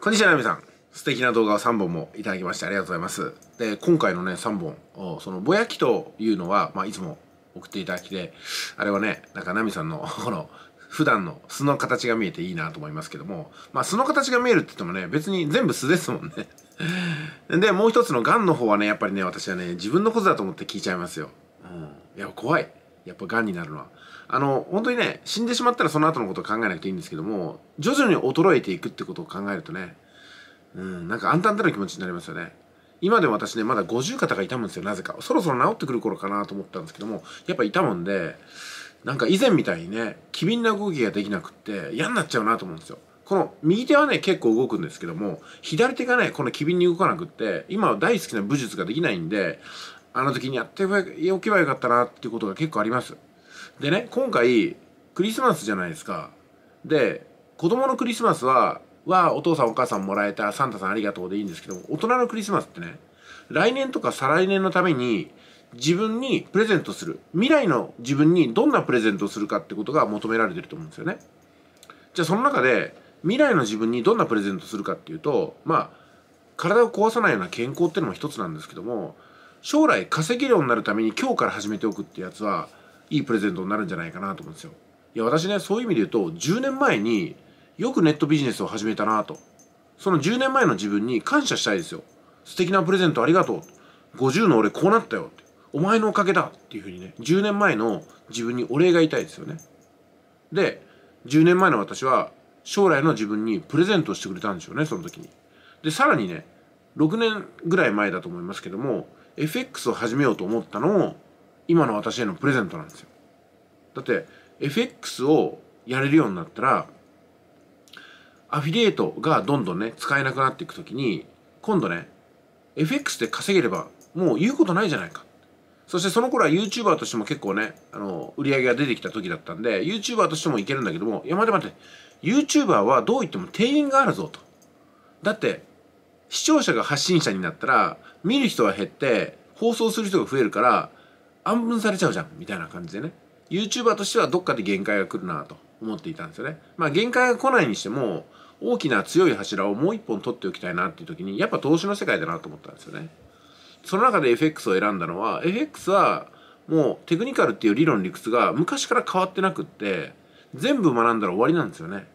こんにちは、なみさん。素敵な動画を3本もいただきましてありがとうございます。で、今回のね、3本、そのぼやきというのは、まあ、いつも送っていただきで、あれはね、なんかナミさんの、この、普段の素の形が見えていいなと思いますけども、まあ素の形が見えるって言ってもね、別に全部素ですもんね。で、もう一つのんの方はね、やっぱりね、私はね、自分のことだと思って聞いちゃいますよ。うん。いや、怖い。やっぱ癌になるのは。あの本当にね死んでしまったらその後のことを考えなくていいんですけども徐々に衰えていくってことを考えるとねうんなんか暗淡たる気持ちになりますよね今でも私ねまだ50肩が痛むんですよなぜかそろそろ治ってくる頃かなと思ったんですけどもやっぱ痛むんでなんか以前みたいにね機敏な動きができなくって嫌になっちゃうなと思うんですよこの右手はね結構動くんですけども左手がねこの機敏に動かなくって今は大好きな武術ができないんであの時にやっておけばよかったなっていうことが結構ありますでね今回クリスマスじゃないですかで子供のクリスマスははお父さんお母さんもらえたサンタさんありがとうでいいんですけど大人のクリスマスってね来年とか再来年のために自分にプレゼントする未来の自分にどんなプレゼントをするかってことが求められてると思うんですよねじゃあその中で未来の自分にどんなプレゼントするかっていうとまあ体を壊さないような健康っていうのも一つなんですけども将来稼げるようになるために今日から始めておくってやつはいいプレゼントになるんじゃないかなと思うんですよ。いや私ねそういう意味で言うと10年前によくネットビジネスを始めたなとその10年前の自分に感謝したいですよ素敵なプレゼントありがとう50の俺こうなったよってお前のおかげだっていうふうにね10年前の自分にお礼が言いたいですよねで10年前の私は将来の自分にプレゼントしてくれたんでしょうねその時にでさらにね6年ぐらい前だと思いますけども FX を始めようと思ったのを今の私へのプレゼントなんですよ。だって FX をやれるようになったらアフィリエイトがどんどんね使えなくなっていく時に今度ね FX で稼げればもう言うことないじゃないか。そしてその頃は YouTuber としても結構ね、あの、売り上げが出てきた時だったんで、YouTuber としてもいけるんだけども、いや待て待て、YouTuber はどう言っても定員があるぞと。だって、視聴者が発信者になったら、見る人は減って、放送する人が増えるから、暗分されちゃうじゃんみたいな感じでね YouTuber としてはどっかで限界が来るなと思っていたんですよねまあ限界が来ないにしても大きな強い柱をもう一本取っておきたいなっていう時にやっぱ投資の世界だなと思ったんですよねその中で FX を選んだのは FX はもうテクニカルっていう理論理屈が昔から変わってなくって全部学んだら終わりなんですよね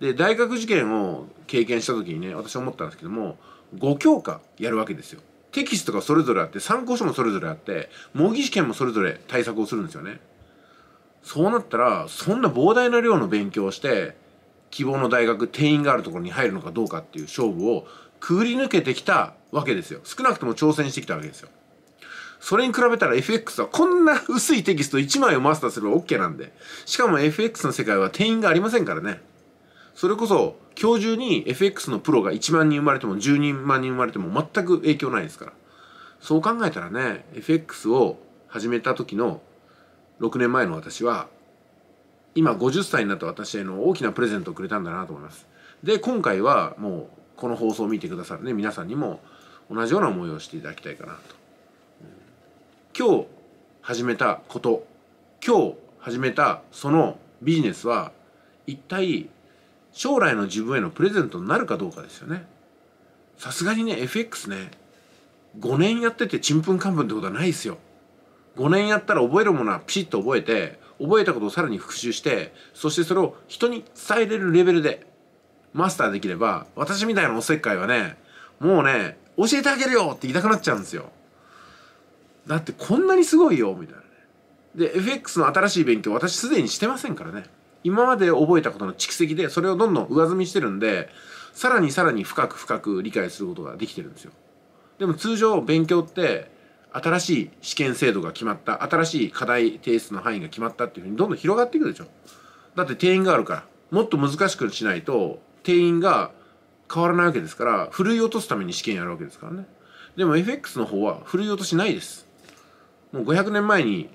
で大学受験を経験した時にね私思ったんですけども5教科やるわけですよテキストがそれぞれあって参考書もそれぞれあって模擬試験もそれぞれ対策をするんですよねそうなったらそんな膨大な量の勉強をして希望の大学定員があるところに入るのかどうかっていう勝負をくぐり抜けてきたわけですよ少なくとも挑戦してきたわけですよそれに比べたら FX はこんな薄いテキスト1枚をマスターすれば OK なんでしかも FX の世界は定員がありませんからねそれこそ今日中に FX のプロが1万人生まれても12万人生まれても全く影響ないですからそう考えたらね FX を始めた時の6年前の私は今50歳になった私への大きなプレゼントをくれたんだなと思いますで今回はもうこの放送を見てくださるね皆さんにも同じような思いをしていただきたいかなと、今日始めたこと今日始めたそのビジネスは一体将来の自分へのプレゼントになるかどうかですよねさすがにね FX ね5年やっててちんぷんかんぷんってことはないですよ5年やったら覚えるものはピシッと覚えて覚えたことをさらに復習してそしてそれを人に伝えれるレベルでマスターできれば私みたいなおせっかいはねもうね教えてあげるよって言いたくなっちゃうんですよだってこんなにすごいよみたいなねで FX の新しい勉強私すでにしてませんからね今まで覚えたことの蓄積でそれをどんどん上積みしてるんでさらにさらに深く深く理解することができてるんですよでも通常勉強って新しい試験制度が決まった新しい課題提出の範囲が決まったっていうふうにどんどん広がってくるでしょだって定員があるからもっと難しくしないと定員が変わらないわけですからふるい落とすために試験やるわけですからねでも FX の方はふるい落としないですもう500年前に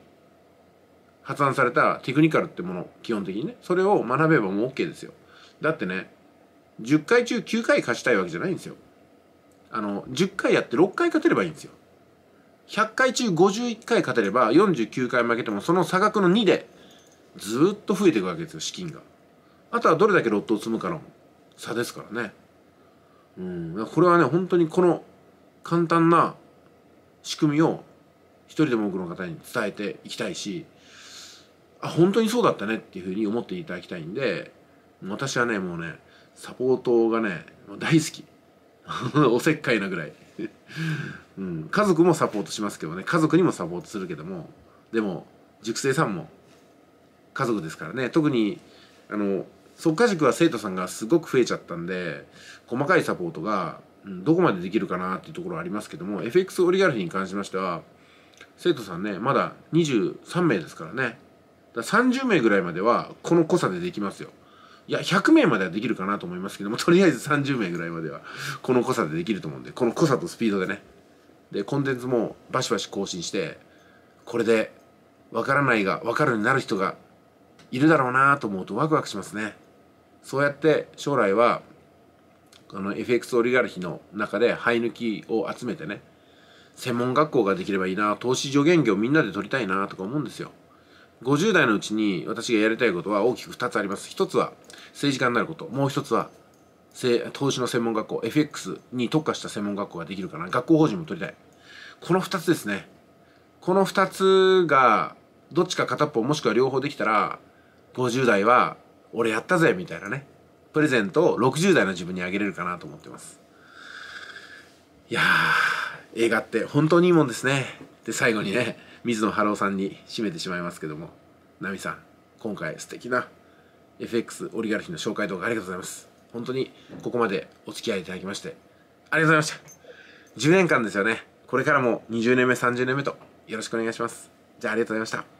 発案されたテクニカルってもの基本的にねそれを学べばもう OK ですよだってね10回中9回勝ちたいわけじゃないんですよあの10回やって6回勝てればいいんですよ100回中51回勝てれば49回負けてもその差額の2でずっと増えていくわけですよ資金があとはどれだけロットを積むかの差ですからねうんこれはね本当にこの簡単な仕組みを一人でも多くの方に伝えていきたいしあ本当にそうだったねっていうふうに思っていただきたいんで私はねもうねサポートがね大好き おせっかいなぐらい うん、家族もサポートしますけどね家族にもサポートするけどもでも塾生さんも家族ですからね特にあの即家塾は生徒さんがすごく増えちゃったんで細かいサポートが、うん、どこまでできるかなっていうところはありますけども FX オリガルヒに関しましては生徒さんねまだ23名ですからねだ30名ぐらいまではこの濃さでできますよいや100名まではできるかなと思いますけども とりあえず30名ぐらいまではこの濃さでできると思うんでこの濃さとスピードでねでコンテンツもバシバシ更新してこれで分からないが分かるようになる人がいるだろうなと思うとワクワクしますねそうやって将来はこの FX オリガルヒの中で生え抜きを集めてね専門学校ができればいいな投資助言業みんなで取りたいなとか思うんですよ50代のうちに私がやりたいことは大きく2つあります。1つは政治家になること。もう1つは投資の専門学校、FX に特化した専門学校ができるかな。学校法人も取りたい。この2つですね。この2つが、どっちか片っぽもしくは両方できたら、50代は、俺やったぜみたいなね。プレゼントを60代の自分にあげれるかなと思ってます。いやー、映画って本当にいいもんですね。で、最後にね。水野晴夫さんに締めてしまいますけどもナミさん今回素敵な FX オリガルヒの紹介動画ありがとうございます本当にここまでお付き合いいただきましてありがとうございました10年間ですよねこれからも20年目30年目とよろしくお願いしますじゃあありがとうございました